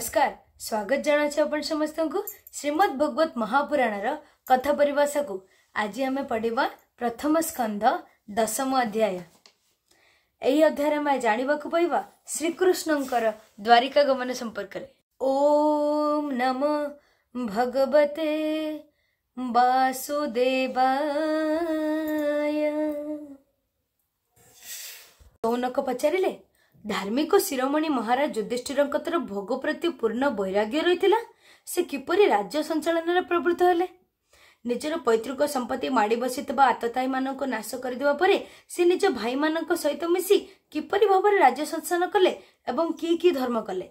नमस्कार ସ୍ୱାଗତ ଜଣାଉଛି ଆପଣ ସମସ୍ତଙ୍କୁ ଶ୍ରୀମଦ ଭଗବତ ମହାପୁରାଣର କଥା ପରିଭାଷାକୁ ଆଜି ଆମେ ପଢ଼ିବା ପ୍ରଥମ ସ୍କନ୍ଧ ଦଶମ ଅଧ୍ୟାୟ ଏହି ଅଧ୍ୟାୟରେ ଆମେ ଜାଣିବାକୁ ପାଇବା ଶ୍ରୀକୃଷ୍ଣଙ୍କର ଦ୍ୱାରିକା ଗମନ ସମ୍ପର୍କରେ ଓମ୍ ନମ ଭଗବତେ ବାସୁଦେବାୟ କୌନକ ପଚାରିଲେ ଧାର୍ମିକ ଶିରୋମଣି ମହାରାଜ ଯୁଧିଷ୍ଠିରଙ୍କ ତ ଭୋଗ ପ୍ରତି ପୂର୍ଣ୍ଣ ବୈରାଗ୍ୟ ରହିଥିଲା ସେ କିପରି ରାଜ୍ୟ ସଞ୍ଚାଳନରେ ପ୍ରବୃତ୍ତ ହେଲେ ନିଜର ପୈତୃକ ସମ୍ପତ୍ତି ମାଡ଼ି ବସିଥିବା ଆତତାୟୀମାନଙ୍କୁ ନାଶ କରିଦେବା ପରେ ସେ ନିଜ ଭାଇମାନଙ୍କ ସହିତ ମିଶି କିପରି ଭାବରେ ରାଜ୍ୟ ସଂସ୍ଥାନ କଲେ ଏବଂ କି କି ଧର୍ମ କଲେ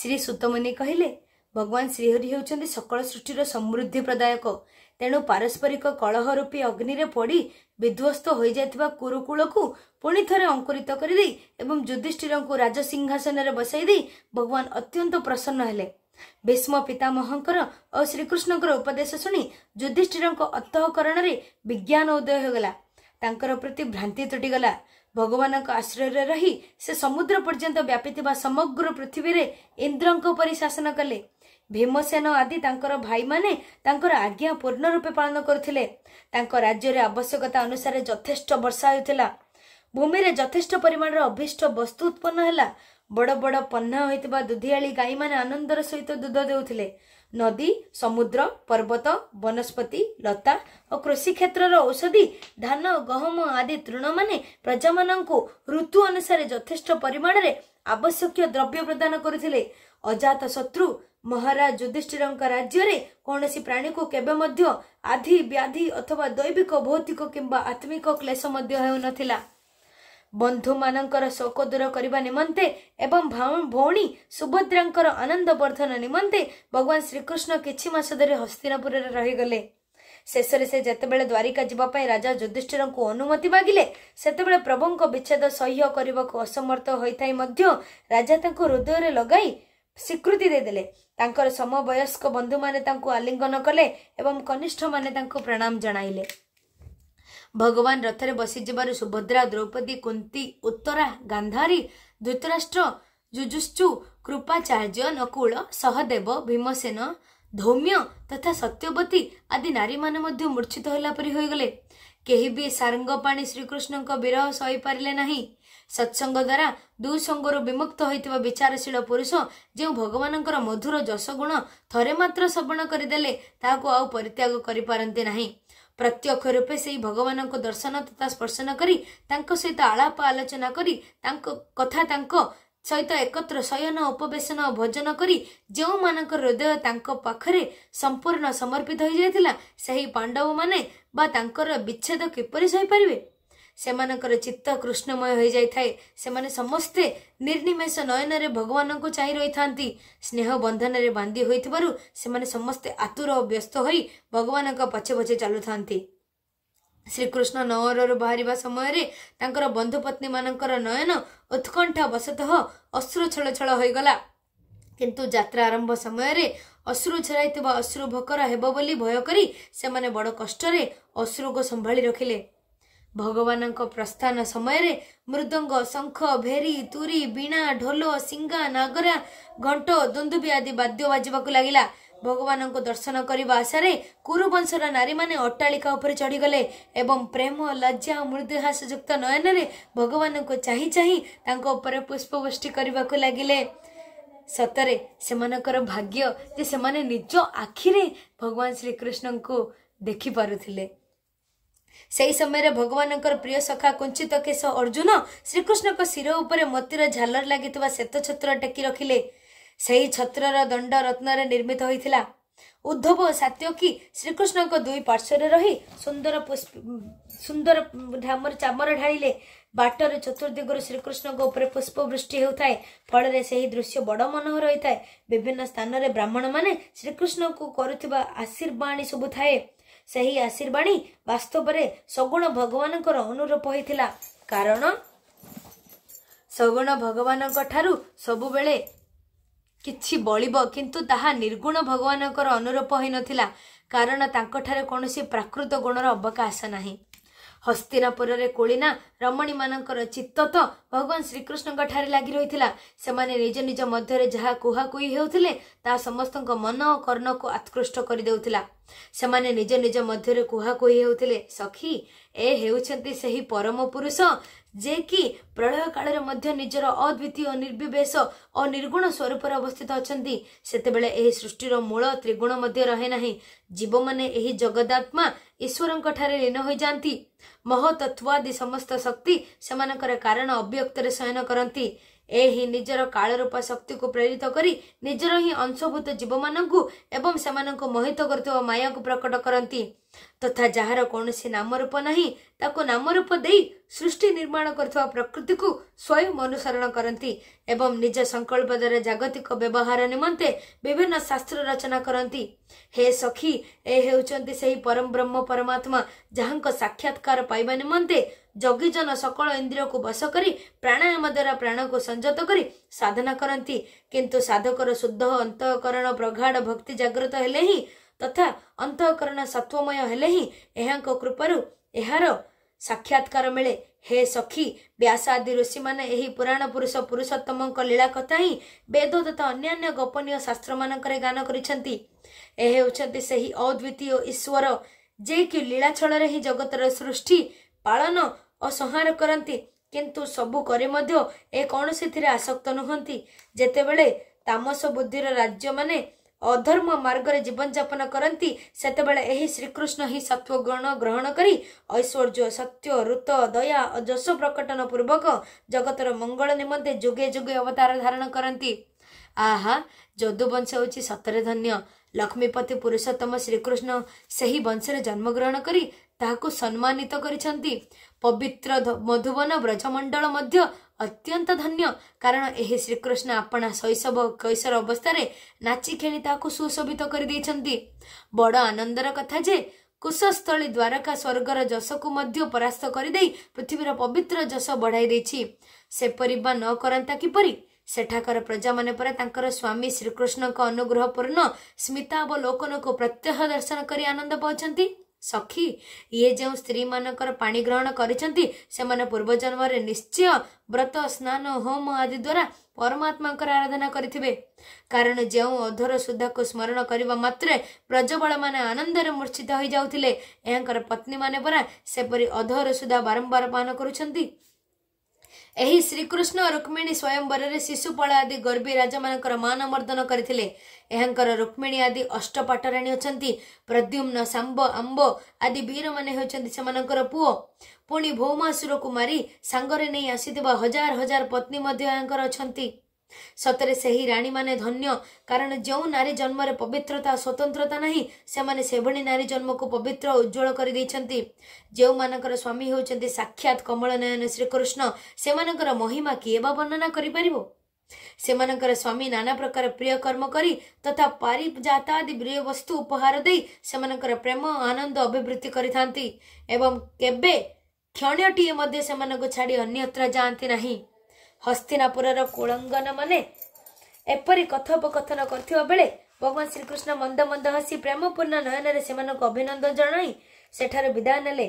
ଶ୍ରୀ ସୁତମୁନି କହିଲେ ଭଗବାନ ଶ୍ରୀହରି ହେଉଛନ୍ତି ସକଳ ସୃଷ୍ଟିର ସମୃଦ୍ଧି ପ୍ରଦାୟକ ତେଣୁ ପାରସ୍ପରିକ କଳହ ରୂପୀ ଅଗ୍ନିରେ ପଡ଼ି ବିଧ୍ୱସ୍ତ ହୋଇଯାଇଥିବା କୁରୁକୁଳକୁ ପୁଣି ଥରେ ଅଙ୍କୁରିତ କରିଦେଇ ଏବଂ ଯୁଧିଷ୍ଠିରଙ୍କୁ ରାଜସିଂହାସନରେ ବସାଇ ଦେଇ ଭଗବାନ ଅତ୍ୟନ୍ତ ପ୍ରସନ୍ନ ହେଲେ ଭୀଷ୍ମ ପିତାମହଙ୍କର ଓ ଶ୍ରୀକୃଷ୍ଣଙ୍କର ଉପଦେଶ ଶୁଣି ଯୁଧିଷ୍ଠିରଙ୍କ ଅତଃକରଣରେ ବିଜ୍ଞାନ ଉଦୟ ହୋଇଗଲା ତାଙ୍କର ପ୍ରତି ଭ୍ରାନ୍ତି ତୁଟିଗଲା ଭଗବାନଙ୍କ ଆଶ୍ରୟରେ ରହି ସେ ସମୁଦ୍ର ପର୍ଯ୍ୟନ୍ତ ବ୍ୟାପିଥିବା ସମଗ୍ର ପୃଥିବୀରେ ଇନ୍ଦ୍ରଙ୍କ ପରି ଶାସନ କଲେ ଭୀମସେନ ଆଦି ତାଙ୍କର ଭାଇମାନେ ତାଙ୍କର ଆଜ୍ଞା ପୂର୍ଣ୍ଣ ରୂପେ ପାଳନ କରୁଥିଲେ ତାଙ୍କ ରାଜ୍ୟରେ ଆବଶ୍ୟକତା ଅନୁସାରେ ଯଥେଷ୍ଟ ବର୍ଷା ହେଉଥିଲା ଭୂମିରେ ଯଥେଷ୍ଟ ପରିମାଣର ଅଭିଷ୍ଟ ବସ୍ତୁ ଉତ୍ପନ୍ନ ହେଲା ବଡ଼ ବଡ଼ ପହ୍ନା ହୋଇଥିବା ଦୁଧିଆଳି ଗାଈମାନେ ଆନନ୍ଦର ସହିତ ଦୁଧ ଦେଉଥିଲେ ନଦୀ ସମୁଦ୍ର ପର୍ବତ ବନସ୍ପତି ଲତା ଓ କୃଷି କ୍ଷେତ୍ରର ଔଷଧୀ ଧାନ ଗହମ ଆଦି ତୃଣମାନେ ପ୍ରଜାମାନଙ୍କୁ ଋତୁ ଅନୁସାରେ ଯଥେଷ୍ଟ ପରିମାଣରେ ଆବଶ୍ୟକୀୟ ଦ୍ରବ୍ୟ ପ୍ରଦାନ କରୁଥିଲେ ଅଜାତ ଶତ୍ରୁ ମହାରାଜ ଯୁଧିଷ୍ଠିରଙ୍କ ରାଜ୍ୟରେ କୌଣସି ପ୍ରାଣୀକୁ କେବେ ମଧ୍ୟ ଆଧି ବ୍ୟାଧି ଅଥବା ଦୈବିକ ଭୌତିକ କିମ୍ବା ଆତ୍ମିକ କ୍ଲେଶ ମଧ୍ୟ ହେଉନଥିଲା ବନ୍ଧୁମାନଙ୍କର ଶୋକ ଦୂର କରିବା ନିମନ୍ତେ ଏବଂ ଭଉଣୀ ସୁଭଦ୍ରାଙ୍କର ଆନନ୍ଦ ବର୍ଦ୍ଧନ ନିମନ୍ତେ ଭଗବାନ ଶ୍ରୀକୃଷ୍ଣ କିଛି ମାସ ଧରି ହସ୍ତିନାପୁରରେ ରହିଗଲେ ଶେଷରେ ସେ ଯେତେବେଳେ ଦ୍ୱାରିକା ଯିବା ପାଇଁ ରାଜା ଯୁଧିଷ୍ଠିରଙ୍କୁ ଅନୁମତି ମାଗିଲେ ସେତେବେଳେ ପ୍ରଭୁଙ୍କ ବିଚ୍ଛେଦ ସହ୍ୟ କରିବାକୁ ଅସମର୍ଥ ହୋଇଥାଇ ମଧ୍ୟ ରାଜା ତାଙ୍କୁ ହୃଦୟରେ ଲଗାଇ ସ୍ୱୀକୃତି ଦେଇଦେଲେ ତାଙ୍କର ସମବୟସ୍କ ବନ୍ଧୁମାନେ ତାଙ୍କୁ ଆଲିଙ୍ଗନ କଲେ ଏବଂ କନିଷ୍ଠମାନେ ତାଙ୍କୁ ପ୍ରଣାମ ଜଣାଇଲେ ଭଗବାନ ରଥରେ ବସିଯିବାରୁ ସୁଭଦ୍ରା ଦ୍ରୌପଦୀ କୁନ୍ତି ଉତ୍ତରା ଗାନ୍ଧାରୀ ଧୃତରାଷ୍ଟ୍ର ଯୁଜୁଷ୍ଟୁ କୃପାଚାର୍ଯ୍ୟ ନକୁଳ ସହଦେବ ଭୀମସେନ ଧୌମ୍ୟ ତଥା ସତ୍ୟବତୀ ଆଦି ନାରୀମାନେ ମଧ୍ୟ ମୂର୍ଚ୍ଛିତ ହେଲା ପରି ହୋଇଗଲେ କେହି ବି ସାରଙ୍ଗ ଶ୍ରୀକୃଷ୍ଣଙ୍କ ବିରହ ସହିପାରିଲେ ନାହିଁ ସତ୍ସଙ୍ଗ ଦ୍ୱାରା ଦୁଃସଙ୍ଗରୁ ବିମୁକ୍ତ ହୋଇଥିବା ବିଚାରଶୀଳ ପୁରୁଷ ଯେଉଁ ଭଗବାନଙ୍କର ମଧୁର ଯଶଗୁଣ ଥରେ ମାତ୍ର ଶବଣ କରିଦେଲେ ତାହାକୁ ଆଉ ପରିତ୍ୟାଗ କରିପାରନ୍ତି ନାହିଁ ପ୍ରତ୍ୟକ୍ଷ ରୂପେ ସେହି ଭଗବାନଙ୍କ ଦର୍ଶନ ତଥା ସ୍ପର୍ଶନ କରି ତାଙ୍କ ସହିତ ଆଳାପ ଆଲୋଚନା କରି ତାଙ୍କ କଥା ତାଙ୍କ ସହିତ ଏକତ୍ର ଶୟନ ଉପବେଶନ ଓ ଭୋଜନ କରି ଯେଉଁମାନଙ୍କ ହୃଦୟ ତାଙ୍କ ପାଖରେ ସମ୍ପୂର୍ଣ୍ଣ ସମର୍ପିତ ହୋଇଯାଇଥିଲା ସେହି ପାଣ୍ଡବମାନେ ବା ତାଙ୍କର ବିଚ୍ଛେଦ କିପରି ସହିପାରିବେ ସେମାନଙ୍କର ଚିତ୍ତ କୃଷ୍ଣମୟ ହୋଇଯାଇଥାଏ ସେମାନେ ସମସ୍ତେ ନିର୍ନିମେଷ ନୟନରେ ଭଗବାନଙ୍କୁ ଚାହିଁ ରହିଥାନ୍ତି ସ୍ନେହ ବନ୍ଧନରେ ବାନ୍ଧି ହୋଇଥିବାରୁ ସେମାନେ ସମସ୍ତେ ଆତୁର ଓ ବ୍ୟସ୍ତ ହୋଇ ଭଗବାନଙ୍କ ପଛେ ପଛେ ଚାଲୁଥାନ୍ତି ଶ୍ରୀକୃଷ୍ଣ ନଅରରୁ ବାହାରିବା ସମୟରେ ତାଙ୍କର ମାନଙ୍କର ନୟନ ଉତ୍କଣ୍ଠା ବଶତଃ ଅଶ୍ରୁ ଛଳ ଛଳ ହୋଇଗଲା କିନ୍ତୁ ଯାତ୍ରା ଆରମ୍ଭ ସମୟରେ ଅଶ୍ରୁ ଛଡ଼ାଇଥିବା ଅଶ୍ରୁ ଭକର ହେବ ବୋଲି ଭୟ କରି ସେମାନେ ବଡ଼ କଷ୍ଟରେ ଅଶ୍ରୁକୁ ସମ୍ଭାଳି ରଖିଲେ ଭଗବାନଙ୍କ ପ୍ରସ୍ଥାନ ସମୟରେ ମୃଦଙ୍ଗ ଶଙ୍ଖ ଭେରି ତୁରି ବିଣା ଢୋଲ ସିଙ୍ଗା ନାଗରା ଘଣ୍ଟ ଦୁନ୍ଦୁବି ଆଦି ବାଦ୍ୟ ବାଜିବାକୁ ଲାଗିଲା ଭଗବାନଙ୍କୁ ଦର୍ଶନ କରିବା ଆଶାରେ କୁରୁବଂଶର ନାରୀମାନେ ଅଟ୍ଟାଳିକା ଉପରେ ଚଢ଼ିଗଲେ ଏବଂ ପ୍ରେମ ଲଜ୍ଜା ମୃଦୁହାସ ଯୁକ୍ତ ନୟନରେ ଭଗବାନଙ୍କୁ ଚାହିଁ ଚାହିଁ ତାଙ୍କ ଉପରେ ପୁଷ୍ପବୃଷ୍ଟି କରିବାକୁ ଲାଗିଲେ ସତରେ ସେମାନଙ୍କର ଭାଗ୍ୟ ଯେ ସେମାନେ ନିଜ ଆଖିରେ ଭଗବାନ ଶ୍ରୀକୃଷ୍ଣଙ୍କୁ ଦେଖିପାରୁଥିଲେ ସେହି ସମୟରେ ଭଗବାନଙ୍କର ପ୍ରିୟ ସଖା କୁଞ୍ଚିତ କେଶ ଅର୍ଜୁନ ଶ୍ରୀକୃଷ୍ଣଙ୍କ ଶିର ଉପରେ ମୋତିର ଝାଲରେ ଲାଗିଥିବା ଶ୍ୱେତ ଛତ୍ର ଟେକି ରଖିଲେ ସେହି ଛତ୍ରର ଦଣ୍ଡ ରତ୍ନରେ ନିର୍ମିତ ହୋଇଥିଲା ଉଦ୍ଧବ ଓ ସାତ୍ୟକି ଶ୍ରୀକୃଷ୍ଣଙ୍କ ଦୁଇ ପାର୍ଶ୍ୱରେ ରହି ସୁନ୍ଦର ସୁନ୍ଦର ଢାମରେ ଚାମର ଢାଳିଲେ ବାଟରେ ଚତୁର୍ଦ୍ଦିଗରୁ ଶ୍ରୀକୃଷ୍ଣଙ୍କ ଉପରେ ପୁଷ୍ପ ବୃଷ୍ଟି ହେଉଥାଏ ଫଳରେ ସେହି ଦୃଶ୍ୟ ବଡ଼ ମନୋହର ହୋଇଥାଏ ବିଭିନ୍ନ ସ୍ଥାନରେ ବ୍ରାହ୍ମଣମାନେ ଶ୍ରୀକୃଷ୍ଣଙ୍କୁ କରୁଥିବା ଆଶୀର୍ବାଣୀ ସବୁ ଥାଏ ସେହି ଆଶୀର୍ବାଣୀ ବାସ୍ତବରେ ସଗୁଣ ଭଗବାନଙ୍କର ଅନୁରୂପ ହୋଇଥିଲା କାରଣ ସଗୁଣ ଭଗବାନଙ୍କ ଠାରୁ ସବୁବେଳେ କିଛି ବଳିବ କିନ୍ତୁ ତାହା ନିର୍ଗୁଣ ଭଗବାନଙ୍କର ଅନୁରୂପ ହୋଇନଥିଲା କାରଣ ତାଙ୍କଠାରେ କୌଣସି ପ୍ରାକୃତ ଗୁଣର ଅବକାଶ ନାହିଁ ହସ୍ତିନାପୁରରେ କୋଳିନା ରମଣୀମାନଙ୍କର ଚିତ୍ତ ତ ଭଗବାନ ଠାରେ ଲାଗି ରହିଥିଲା ସେମାନେ ନିଜ ନିଜ ମଧ୍ୟରେ ଯାହା କୁହାକୁହି ହେଉଥିଲେ ତାହା ସମସ୍ତଙ୍କ ମନ ଓ କର୍ଣ୍ଣକୁ ଆକୃଷ୍ଟ କରିଦେଉଥିଲା ସେମାନେ ନିଜ ନିଜ ମଧ୍ୟରେ କୁହାକୁହି ହେଉଥିଲେ ସଖୀ ଏ ହେଉଛନ୍ତି ସେହି ପରମ ପୁରୁଷ ଯେ କି ପ୍ରଳୟ କାଳରେ ମଧ୍ୟ ନିଜର ଅଦ୍ୱିତୀୟ ନିର୍ବିବେଶ ଓ ନିର୍ଗୁଣ ସ୍ୱରୂପରେ ଅବସ୍ଥିତ ଅଛନ୍ତି ସେତେବେଳେ ଏହି ସୃଷ୍ଟିର ମୂଳ ତ୍ରିଗୁଣ ମଧ୍ୟ ରହେ ନାହିଁ ଜୀବମାନେ ଏହି ଜଗଦାତ୍ମା ଈଶ୍ୱରଙ୍କଠାରେ ଲୀନ ହୋଇଯାଆନ୍ତି ମହତତ୍ଵ ଆଦି ସମସ୍ତ ଶକ୍ତି ସେମାନଙ୍କର କାରଣ ଅବ୍ୟକ୍ତରେ ଶୟନ କରନ୍ତି ଏହି ନିଜର କାଳରୂପ ଶକ୍ତିକୁ ପ୍ରେରିତ କରି ନିଜର ହିଁ ଅଂଶଭୂତ ଜୀବମାନଙ୍କୁ ଏବଂ ସେମାନଙ୍କୁ ମୋହିତ କରୁଥିବା ମାୟାକୁ ପ୍ରକଟ କରନ୍ତି ତଥା ଯାହାର କୌଣସି ନାମରୂପ ନାହିଁ ତାକୁ ନାମରୂପ ଦେଇ ସୃଷ୍ଟି ନିର୍ମାଣ କରୁଥିବା ପ୍ରକୃତିକୁ ସ୍ୱୟଂ ଅନୁସରଣ କରନ୍ତି ଏବଂ ନିଜ ସଂକଳ୍ପ ଦ୍ୱାରା ଜାଗତିକ ବ୍ୟବହାର ନିମନ୍ତେ ବିଭିନ୍ନ ଶାସ୍ତ୍ର ରଚନା କରନ୍ତି ହେ ସଖୀ ଏ ହେଉଛନ୍ତି ସେହି ପରମ ବ୍ରହ୍ମ ପରମାତ୍ମା ଯାହାଙ୍କ ସାକ୍ଷାତକାର ପାଇବା ନିମନ୍ତେ ଯୋଗୀଜନ ସକଳ ଇନ୍ଦ୍ରିୟକୁ ବସ କରି ପ୍ରାଣାୟାମ ଦ୍ୱାରା ପ୍ରାଣକୁ ସଂଯତ କରି ସାଧନା କରନ୍ତି କିନ୍ତୁ ସାଧକର ଶୁଦ୍ଧ ଅନ୍ତଃକରଣ ପ୍ରଗାଢ଼ ଭକ୍ତି ଜାଗ୍ରତ ହେଲେ ହିଁ ତଥା ଅନ୍ତଃକରଣ ସତ୍ଵମୟ ହେଲେ ହିଁ ଏହାଙ୍କ କୃପାରୁ ଏହାର ସାକ୍ଷାତକାର ମିଳେ ହେ ସଖୀ ବ୍ୟାସ ଆଦି ଋଷିମାନେ ଏହି ପୁରାଣ ପୁରୁଷ ପୁରୁଷୋତ୍ତମଙ୍କ ଲୀଳା କଥା ହିଁ ବେଦ ତଥା ଅନ୍ୟାନ୍ୟ ଗୋପନୀୟ ଶାସ୍ତ୍ରମାନଙ୍କରେ ଗାନ କରିଛନ୍ତି ଏହା ହେଉଛନ୍ତି ସେହି ଅଦ୍ୱିତୀୟ ଈଶ୍ୱର ଯିଏକି ଲୀଳା ଛଳରେ ହିଁ ଜଗତର ସୃଷ୍ଟି ପାଳନ ଅସଂହାର କରନ୍ତି କିନ୍ତୁ ସବୁ କରି ମଧ୍ୟ ଏ କୌଣସିଥିରେ ଆସକ୍ତ ନୁହନ୍ତି ଯେତେବେଳେ ତାମସ ବୁଦ୍ଧିର ରାଜ୍ୟମାନେ ଅଧର୍ମ ମାର୍ଗରେ ଜୀବନଯାପନ କରନ୍ତି ସେତେବେଳେ ଏହି ଶ୍ରୀକୃଷ୍ଣ ହିଁ ସତ୍ୱ ଗ୍ରହଣ କରି ଐଶ୍ୱର୍ଯ୍ୟ ସତ୍ୟ ଋତ ଦୟା ଓ ଯଶ ପ୍ରକଟନ ପୂର୍ବକ ଜଗତର ମଙ୍ଗଳ ନିମନ୍ତେ ଯୁଗେ ଯୁଗେ ଅବତାର ଧାରଣ କରନ୍ତି ଆହା ଯଦୁ ବଂଶ ହେଉଛି ସତରେ ଧନ୍ୟ ଲକ୍ଷ୍ମୀପତି ପୁରୁଷୋତ୍ତମ ଶ୍ରୀକୃଷ୍ଣ ସେହି ବଂଶରେ ଜନ୍ମଗ୍ରହଣ କରି ତାହାକୁ ସମ୍ମାନିତ କରିଛନ୍ତି ପବିତ୍ର ମଧୁବନ ବ୍ରଜମଣ୍ଡଳ ମଧ୍ୟ ଅତ୍ୟନ୍ତ ଧନ୍ୟ କାରଣ ଏହି ଶ୍ରୀକୃଷ୍ଣ ଆପଣା ଶୈଶବ କୈଶର ଅବସ୍ଥାରେ ନାଚି ଖେଳି ତାହାକୁ ସୁଶୋଭିତ କରିଦେଇଛନ୍ତି ବଡ଼ ଆନନ୍ଦର କଥା ଯେ କୁଶସ୍ଥଳୀ ଦ୍ୱାରକା ସ୍ୱର୍ଗର ଯଶକୁ ମଧ୍ୟ ପରାସ୍ତ କରିଦେଇ ପୃଥିବୀର ପବିତ୍ର ଯଶ ବଢ଼ାଇ ଦେଇଛି ସେପରି ବା ନ କରନ୍ତା କିପରି ସେଠାକାର ପ୍ରଜାମାନେ ପରେ ତାଙ୍କର ସ୍ୱାମୀ ଶ୍ରୀକୃଷ୍ଣଙ୍କ ଅନୁଗ୍ରହପୂର୍ଣ୍ଣ ସ୍ମିତାବଲୋକନକୁ ପ୍ରତ୍ୟହ ଦର୍ଶନ କରି ଆନନ୍ଦ ପାଉଛନ୍ତି ସଖୀ ଇଏ ଯେଉଁ ସ୍ତ୍ରୀମାନଙ୍କର ପାଣି ଗ୍ରହଣ କରିଛନ୍ତି ସେମାନେ ପୂର୍ବଜନ୍ମରେ ନିଶ୍ଚୟ ବ୍ରତ ସ୍ନାନ ହୋମ ଆଦି ଦ୍ୱାରା ପରମାତ୍ମାଙ୍କର ଆରାଧନା କରିଥିବେ କାରଣ ଯେଉଁ ଅଧର ସୁଧାକୁ ସ୍ମରଣ କରିବା ମାତ୍ରେ ବ୍ରଜବଳମାନେ ଆନନ୍ଦରେ ମୂର୍ଚ୍ଛିତ ହୋଇଯାଉଥିଲେ ଏହାଙ୍କର ପତ୍ନୀମାନେ ପରା ସେପରି ଅଧର ସୁଧା ବାରମ୍ବାର ପାନ କରୁଛନ୍ତି ଏହି ଶ୍ରୀକୃଷ୍ଣ ରୁକ୍ମିଣୀ ସ୍ୱୟମ୍ବରରେ ଶିଶୁପାଳ ଆଦି ଗର୍ବୀ ରାଜାମାନଙ୍କର ମାନମର୍ଦ୍ଦନ କରିଥିଲେ ଏହାଙ୍କର ରୁକ୍ମିଣୀ ଆଦି ଅଷ୍ଟପାଟରାଣୀ ଅଛନ୍ତି ପ୍ରଦ୍ୟୁମ୍ନ ଶାମ୍ବ ଆମ୍ବ ଆଦି ବୀରମାନେ ହେଉଛନ୍ତି ସେମାନଙ୍କର ପୁଅ ପୁଣି ଭୌମାସୁରକୁ ମାରି ସାଙ୍ଗରେ ନେଇ ଆସିଥିବା ହଜାର ହଜାର ପତ୍ନୀ ମଧ୍ୟ ଏହାଙ୍କର ଅଛନ୍ତି ସତରେ ସେହି ରାଣୀମାନେ ଧନ୍ୟ କାରଣ ଯେଉଁ ନାରୀ ଜନ୍ମରେ ପବିତ୍ରତା ସ୍ୱତନ୍ତ୍ରତା ନାହିଁ ସେମାନେ ସେଭଳି ନାରୀ ଜନ୍ମକୁ ପବିତ୍ର ଉଜ୍ଜଳ କରିଦେଇଛନ୍ତି ଯେଉଁମାନଙ୍କର ସ୍ୱାମୀ ହେଉଛନ୍ତି ସାକ୍ଷାତ କମଳ କମଳନୟନ ଶ୍ରୀକୃଷ୍ଣ ସେମାନଙ୍କର ମହିମା କିଏ ବା ବର୍ଣ୍ଣନା କରିପାରିବ ସେମାନଙ୍କର ସ୍ୱାମୀ ନାନା ପ୍ରକାର ପ୍ରିୟ କର୍ମ କରି ତଥା ପାରିଜାତା ଆଦି ପ୍ରିୟ ବସ୍ତୁ ଉପହାର ଦେଇ ସେମାନଙ୍କର ପ୍ରେମ ଆନନ୍ଦ ଅଭିବୃଦ୍ଧି କରିଥାନ୍ତି ଏବଂ କେବେ କ୍ଷଣଟିଏ ମଧ୍ୟ ସେମାନଙ୍କୁ ଛାଡ଼ି ଅନ୍ୟତ୍ର ଯାଆନ୍ତି ନାହିଁ ହସ୍ତିନାପୁରର କୁଳଙ୍ଗନମାନେ ଏପରି କଥୋପକଥନ କରିଥିବା ବେଳେ ଭଗବାନ ଶ୍ରୀକୃଷ୍ଣ ମନ୍ଦ ମନ୍ଦ ହସି ପ୍ରେମପୂର୍ଣ୍ଣ ନୟନରେ ସେମାନଙ୍କୁ ଅଭିନନ୍ଦନ ଜଣାଇ ସେଠାରୁ ବିଦାୟ ନେଲେ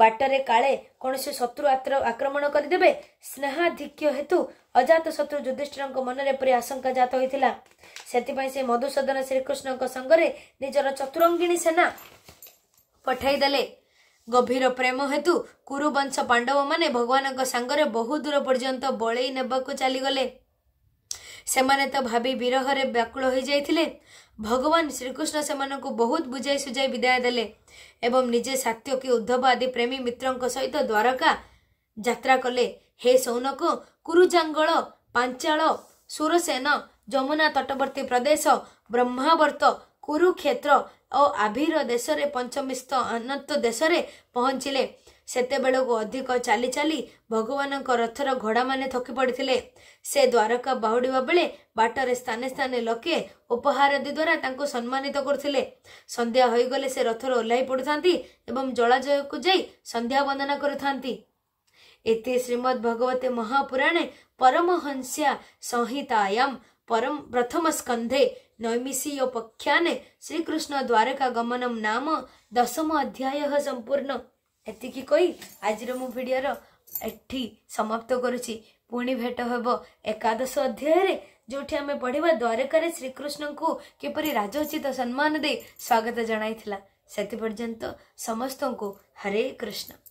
ବାଟରେ କାଳେ କୌଣସି ଶତ୍ରୁ ଆକ୍ରମଣ କରିଦେବେ ସ୍ନେହାଧିକ୍ୟ ହେତୁ ଅଜାତ ଶତ୍ରୁ ଯୁଧିଷ୍ଠିରଙ୍କ ମନରେ ଏପରି ଆଶଙ୍କା ଜାତ ହୋଇଥିଲା ସେଥିପାଇଁ ସେ ମଧୁସୂଦନ ଶ୍ରୀକୃଷ୍ଣଙ୍କ ସାଙ୍ଗରେ ନିଜର ଚତୁରଙ୍ଗିଣୀ ସେନା ପଠାଇଦେଲେ ଗଭୀର ପ୍ରେମ ହେତୁ କୁରୁବଂଶ ପାଣ୍ଡବମାନେ ଭଗବାନଙ୍କ ସାଙ୍ଗରେ ବହୁ ଦୂର ପର୍ଯ୍ୟନ୍ତ ବଳେଇ ନେବାକୁ ଚାଲିଗଲେ ସେମାନେ ତ ଭାବି ବିରହରେ ବ୍ୟାକୁଳ ହୋଇଯାଇଥିଲେ ଭଗବାନ ଶ୍ରୀକୃଷ୍ଣ ସେମାନଙ୍କୁ ବହୁତ ବୁଝାଇ ସୁଝାଇ ବିଦାୟ ଦେଲେ ଏବଂ ନିଜେ ସାତ୍ୟ କି ଉଦ୍ଧବ ଆଦି ପ୍ରେମୀ ମିତ୍ରଙ୍କ ସହିତ ଦ୍ୱାରକା ଯାତ୍ରା କଲେ ହେ ସୌନକୁ କୁରୁଜାଙ୍ଗଳ ପାଞ୍ଚାଳ ସୁରସେନ ଯମୁନା ତଟବର୍ତ୍ତୀ ପ୍ରଦେଶ ବ୍ରହ୍ମାବର୍ତ୍ତ କୁରୁକ୍ଷେତ୍ର ଓ ଆଭିର ଦେଶରେ ପଞ୍ଚମିସ୍ତ ଅନନ୍ତ ଦେଶରେ ପହଞ୍ଚିଲେ ସେତେବେଳକୁ ଅଧିକ ଚାଲି ଚାଲି ଭଗବାନଙ୍କ ରଥର ଘୋଡ଼ାମାନେ ଥକି ପଡ଼ିଥିଲେ ସେ ଦ୍ୱାରକା ବାହୁଡ଼ିବା ବେଳେ ବାଟରେ ସ୍ଥାନେ ସ୍ଥାନେ ଲୋକେ ଉପହାର ଆଦି ଦ୍ୱାରା ତାଙ୍କୁ ସମ୍ମାନିତ କରୁଥିଲେ ସନ୍ଧ୍ୟା ହୋଇଗଲେ ସେ ରଥରୁ ଓହ୍ଲାଇ ପଡ଼ିଥାନ୍ତି ଏବଂ ଜଳାଜୟକୁ ଯାଇ ସନ୍ଧ୍ୟା ବନ୍ଦନା କରିଥାନ୍ତି ଏଥି ଶ୍ରୀମଦ୍ ଭଗବତୀ ମହାପୁରାଣେ ପରମହଂସ୍ୟା ସଂହିତାୟାମ ପରମ ପ୍ରଥମ ସ୍କନ୍ଧେ నైమిసి యొక్క పక్యానే శ్రీకృష్ణ ద్వారకా గమనం నామ దశమ అధ్యాయ సంపూర్ణ ଏତିକି କହି ଆଜିର ମୁଁ ଭିଡ଼ିଓର ଏଠି ସମାପ୍ତ କରୁଛି ପୁଣି ଭେଟ ହେବ ଏକାଦଶ ଅଧ୍ୟାୟରେ ଯେଉଁଠି ଆମେ ପଢ଼ିବା ଦ୍ୱାରକାରେ ଶ୍ରୀକୃଷ୍ଣଙ୍କୁ କିପରି ରାଜୋଚିତ ସମ୍ମାନ ଦେଇ ସ୍ୱାଗତ ଜଣାଇଥିଲା ସେଥିପର୍ଯ୍ୟନ୍ତ ସମସ୍ତଙ୍କୁ ହରେ କୃଷ୍ଣ